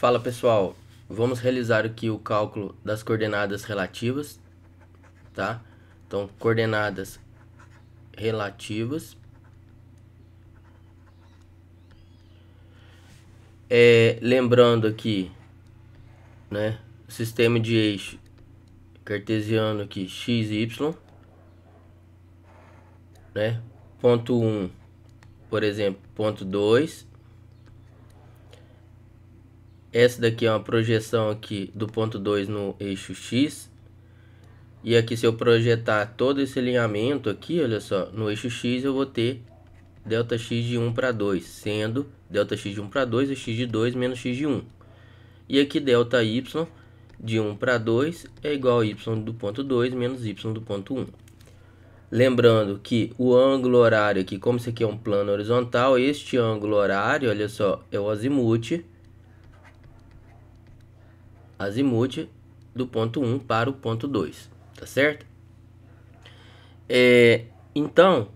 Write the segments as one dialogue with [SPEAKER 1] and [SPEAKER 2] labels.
[SPEAKER 1] Fala pessoal, vamos realizar aqui o cálculo das coordenadas relativas, tá? Então, coordenadas relativas. É, lembrando aqui, né, sistema de eixo cartesiano aqui, x e y, né, ponto 1, um, por exemplo, ponto 2, essa daqui é uma projeção aqui do ponto 2 no eixo X. E aqui se eu projetar todo esse alinhamento aqui, olha só, no eixo X eu vou ter delta x de 1 para 2, sendo delta x de 1 para 2 é x de 2 menos x de 1. E aqui delta y de 1 para 2 é igual a y do ponto 2 menos y do ponto 1. Lembrando que o ângulo horário aqui, como isso aqui é um plano horizontal, este ângulo horário, olha só, é o azimuth, azimuth do ponto 1 para o ponto 2, tá certo? É, então,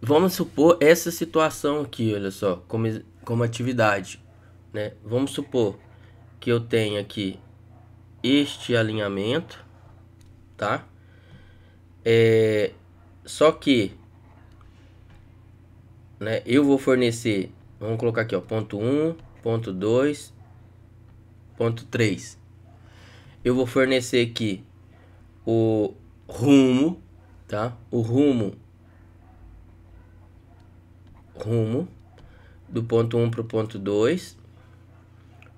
[SPEAKER 1] vamos supor essa situação aqui, olha só, como, como atividade, né? Vamos supor que eu tenha aqui este alinhamento, tá? É, só que né, eu vou fornecer, vamos colocar aqui, ó, ponto 1, ponto 2, ponto 3 eu vou fornecer aqui o rumo, tá? O rumo rumo do ponto 1 para o ponto 2.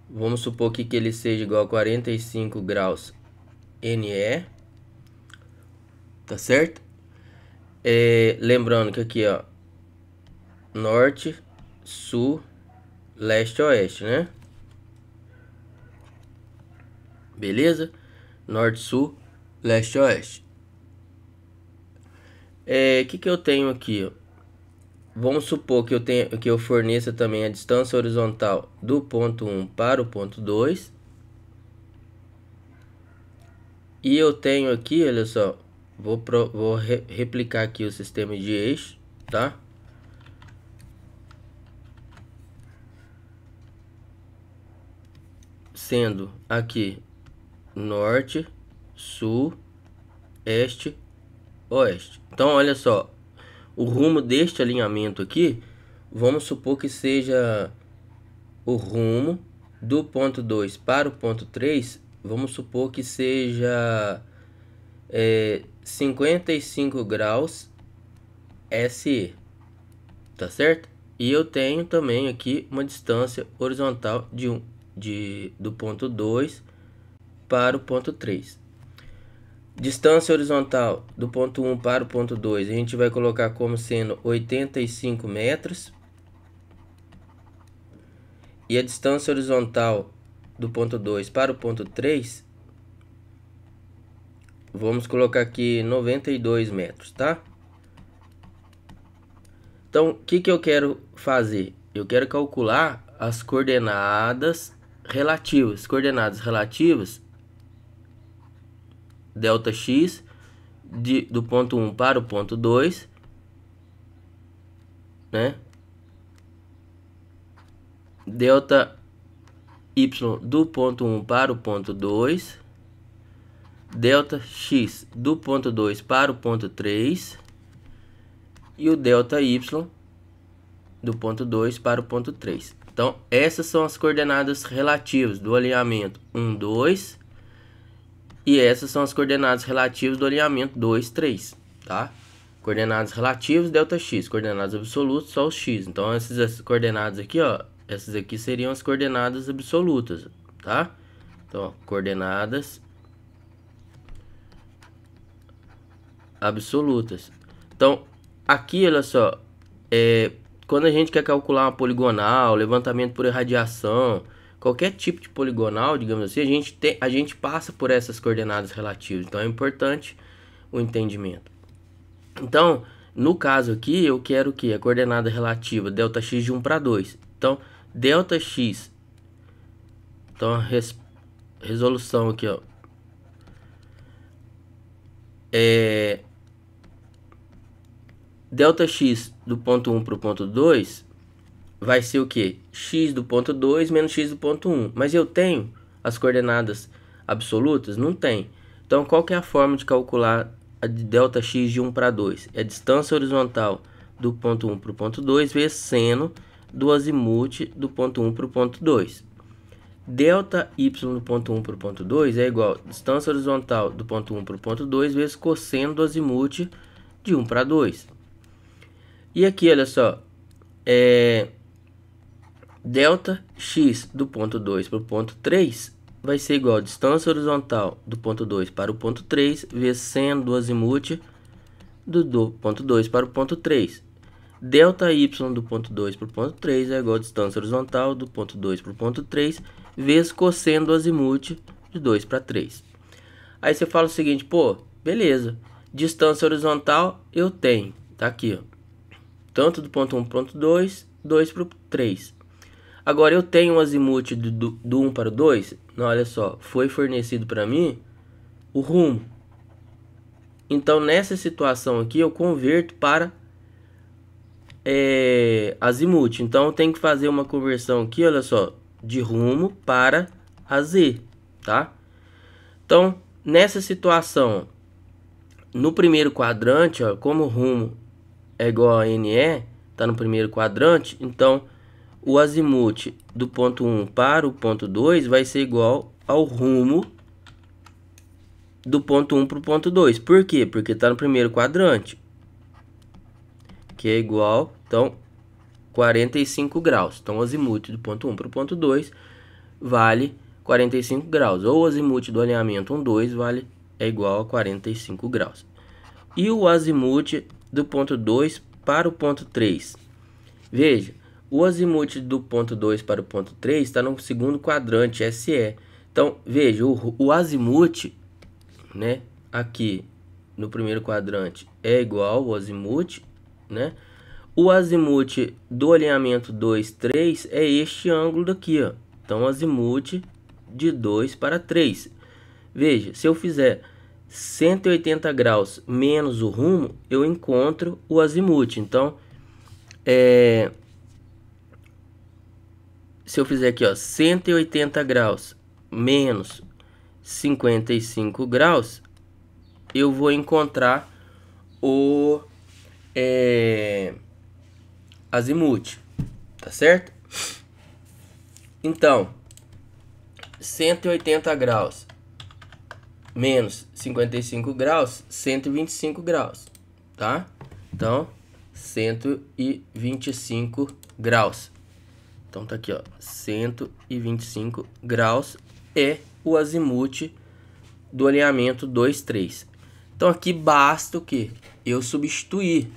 [SPEAKER 1] Vamos supor aqui que ele seja igual a 45 graus NE. Tá certo? É, lembrando que aqui, ó, norte, sul, leste, oeste, né? Beleza? Norte, sul, leste, oeste. O é, que, que eu tenho aqui? Vamos supor que eu, tenha, que eu forneça também a distância horizontal do ponto 1 para o ponto 2. E eu tenho aqui, olha só, vou, pro, vou re, replicar aqui o sistema de eixo, tá? Sendo aqui norte, sul, este, oeste. Então, olha só, o rumo deste alinhamento aqui, vamos supor que seja o rumo do ponto 2 para o ponto 3, vamos supor que seja é, 55 graus SE, tá certo? E eu tenho também aqui uma distância horizontal de, um, de do ponto 2 para o ponto 3. Distância horizontal do ponto 1 para o ponto 2, a gente vai colocar como sendo 85 metros. E a distância horizontal do ponto 2 para o ponto 3, vamos colocar aqui 92 metros, tá? Então, o que, que eu quero fazer? Eu quero calcular as coordenadas relativas. Coordenadas relativas Δx de, do ponto 1 para o ponto 2, né? Delta y do ponto 1 para o ponto 2, delta x do ponto 2 para o ponto 3 e o delta y do ponto 2 para o ponto 3. Então, essas são as coordenadas relativas do alinhamento 1, 2 e essas são as coordenadas relativas do alinhamento 2, 3, tá? Coordenadas relativas, delta x. Coordenadas absolutas, só o x. Então, essas, essas coordenadas aqui, ó. Essas aqui seriam as coordenadas absolutas, tá? Então, ó, coordenadas absolutas. Então, aqui, olha só. É, quando a gente quer calcular uma poligonal, levantamento por irradiação qualquer tipo de poligonal, digamos assim, a gente, tem, a gente passa por essas coordenadas relativas. Então é importante o entendimento. Então, no caso aqui, eu quero que a coordenada relativa delta x de 1 para 2. Então, delta x. então a res, resolução aqui, ó, é delta x do ponto 1 para o ponto 2 vai ser o que? x do ponto 2 menos x do ponto 1. Mas eu tenho as coordenadas absolutas? Não tem. Então, qual é a forma de calcular a delta x de 1 para 2? É a distância horizontal do ponto 1 para o ponto 2 vezes seno do azimute do ponto 1 para o ponto 2. Delta y do ponto 1 para o ponto 2 é igual a distância horizontal do ponto 1 para o ponto 2 vezes cosseno do azimute de 1 para 2. E aqui, olha só, é, delta x do ponto 2 para o ponto 3 vai ser igual a distância horizontal do ponto 2 para o ponto 3 vezes seno do azimuth do, do ponto 2 para o ponto 3. Delta y do ponto 2 para o ponto 3 é igual a distância horizontal do ponto 2 para o ponto 3 vezes cosseno do azimuth de 2 para 3. Aí você fala o seguinte, pô, beleza, distância horizontal eu tenho, tá aqui, ó. Tanto do ponto 1 para o ponto 2, 2 para o 3. Agora eu tenho um azimuth do, do, 1 para o 2. Não, olha só, foi fornecido para mim o rumo. Então nessa situação aqui eu converto para é, azimuth. Então eu tenho que fazer uma conversão aqui, olha só, de rumo para a tá? Então nessa situação, no primeiro quadrante, ó, como rumo é igual a NE, tá no primeiro quadrante, então o azimute do ponto 1 para o ponto 2 vai ser igual ao rumo do ponto 1 para o ponto 2. Por quê? Porque está no primeiro quadrante, que é igual, então, 45 graus. Então, o azimute do ponto 1 para o ponto 2 vale 45 graus. Ou o azimute do alinhamento 1, 2 vale, é igual a 45 graus. E o azimute do ponto 2 para o ponto 3. Veja, o azimuth do ponto 2 para o ponto 3 está no segundo quadrante SE. Então, veja, o, o azimuth, né, aqui no primeiro quadrante é igual ao azimuth, né? O azimuth do alinhamento 2, 3 é este ângulo daqui, ó. Então, azimuth de 2 para 3. Veja, se eu fizer 180 graus menos o rumo, eu encontro o azimuth. Então, é, se eu fizer aqui, ó, 180 graus menos 55 graus, eu vou encontrar o é, azimuth, tá certo? Então, 180 graus menos 55 graus, 125 graus, tá? Então, 125 graus. Então tá aqui, ó, 125 graus é o azimute do alinhamento 2, 3. Então aqui basta o que? Eu substituir,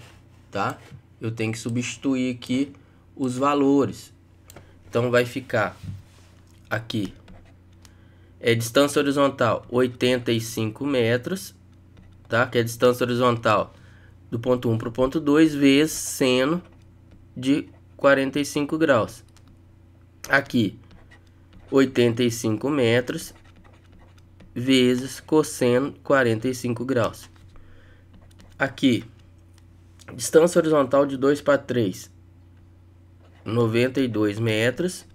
[SPEAKER 1] tá? Eu tenho que substituir aqui os valores. Então vai ficar aqui é distância horizontal 85 metros, tá? Que é a distância horizontal do ponto 1 para o ponto 2 vezes seno de 45 graus aqui 85 metros vezes cosseno 45 graus. Aqui, distância horizontal de 2 para 3, 92 metros,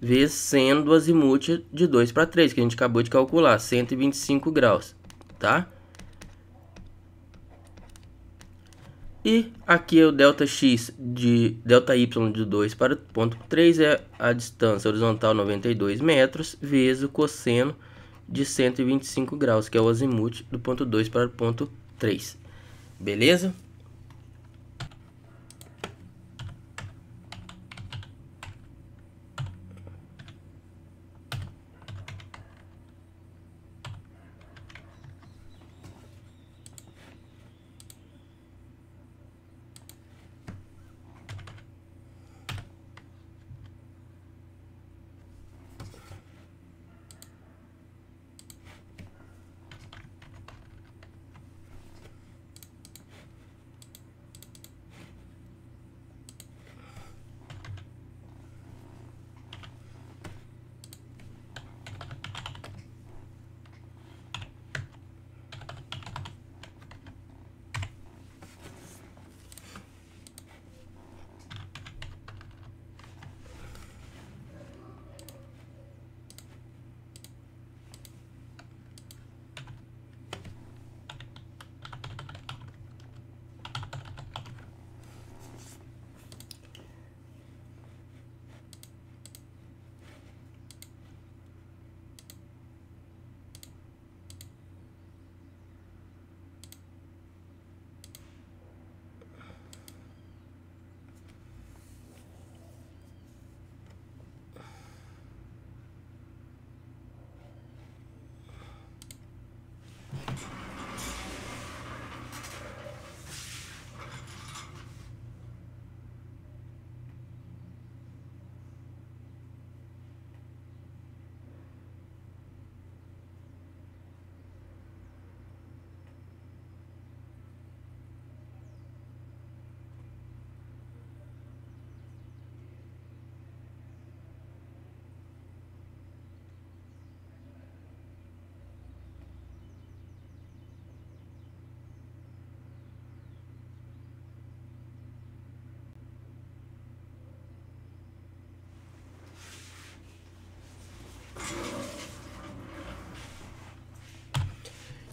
[SPEAKER 1] vezes seno do azimute de 2 para 3, que a gente acabou de calcular, 125 graus, tá? E aqui é o delta x de delta y de 2 para o ponto 3 é a distância horizontal 92 metros vezes o cosseno de 125 graus, que é o azimute do ponto 2 para o ponto 3. Beleza?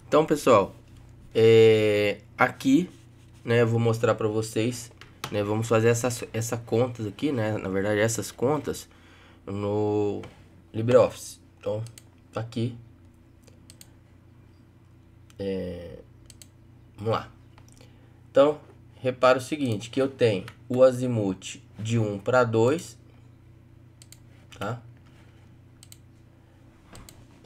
[SPEAKER 1] Então, pessoal, é, aqui, né, eu vou mostrar para vocês, né, vamos fazer essas essa contas aqui, né, na verdade essas contas no LibreOffice. Então, tá aqui, é, vamos lá. Então, repara o seguinte, que eu tenho o azimuth de 1 para 2, tá?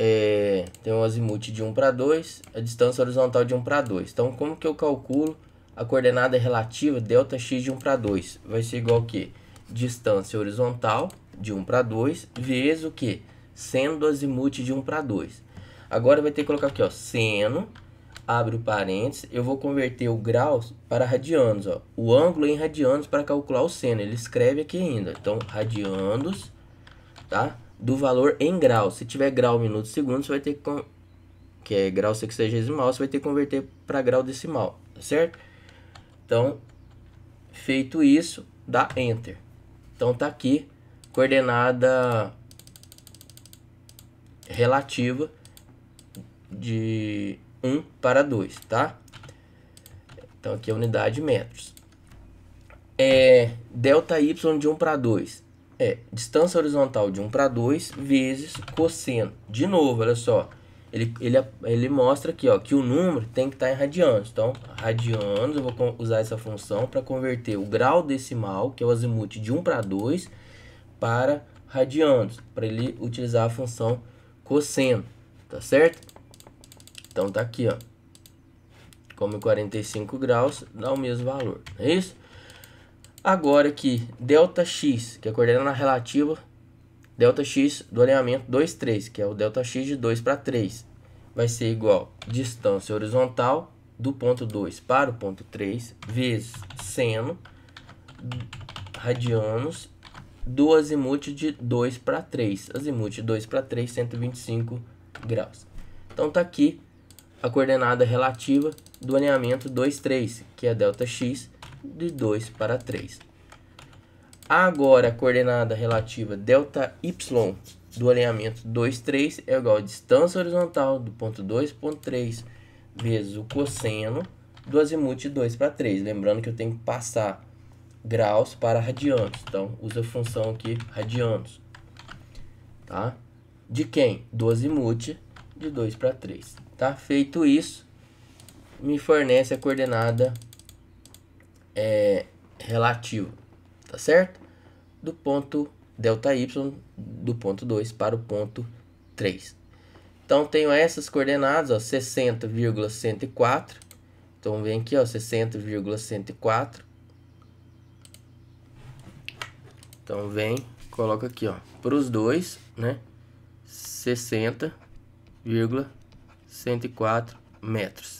[SPEAKER 1] é, tem um azimuth de 1 para 2, a distância horizontal de 1 para 2. Então, como que eu calculo a coordenada relativa delta x de 1 para 2? Vai ser igual a quê? Distância horizontal de 1 para 2 vezes o que? Seno do azimuth de 1 para 2. Agora, vai ter que colocar aqui, ó, seno, abre o parênteses, eu vou converter o grau para radianos, ó. O ângulo em radianos para calcular o seno, ele escreve aqui ainda. Então, radianos, Tá? do valor em grau. Se tiver grau minuto segundo, você vai ter que con... que é grau sexagesimal, você vai ter que converter para grau decimal, tá certo? Então, feito isso, dá enter. Então tá aqui coordenada relativa de 1 para 2, tá? Então aqui é unidade metros. É delta y de 1 para 2 é distância horizontal de 1 para 2 vezes cosseno. De novo, olha só. Ele, ele, ele mostra aqui ó, que o número tem que estar tá em radianos. Então, radianos, eu vou usar essa função para converter o grau decimal, que é o azimuth de 1 para 2, para radianos, para ele utilizar a função cosseno, tá certo? Então, tá aqui, ó. Como 45 graus dá o mesmo valor, não é isso? Agora que ΔX, que é a coordenada relativa ΔX do alinhamento 2, 3, que é o ΔX de 2 para 3, vai ser igual a distância horizontal do ponto 2 para o ponto 3 vezes seno radianos do azimuth de 2 para 3. Azimuth de 2 para 3, 125 graus. Então tá aqui a coordenada relativa do alinhamento 2, 3, que é ΔX, de 2 para 3. Agora, a coordenada relativa ΔY do alinhamento 2, 3 é igual à distância horizontal do ponto 2, ponto 3, vezes o cosseno do azimute 2 para 3. Lembrando que eu tenho que passar graus para radianos. Então, usa a função aqui, radianos. Tá? De quem? Do azimuth de 2 para 3. Tá? Feito isso, me fornece a coordenada é, relativo, tá certo? Do ponto delta y do ponto 2 para o ponto 3. Então tenho essas coordenadas, ó, 60,104. Então vem aqui, ó, 60,104. Então vem, coloca aqui, ó, para os dois, né? 60,104 metros.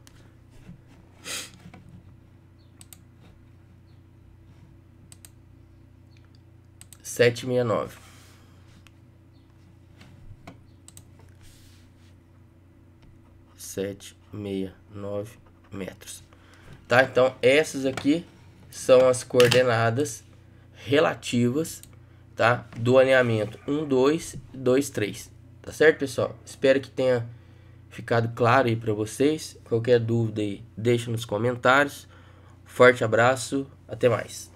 [SPEAKER 1] 769. Sete, meia, nove metros. Tá? Então, essas aqui são as coordenadas relativas, tá? Do alinhamento 1, 2, 2, 3. Tá certo, pessoal? Espero que tenha ficado claro aí para vocês. Qualquer dúvida aí, deixa nos comentários. Forte abraço, até mais.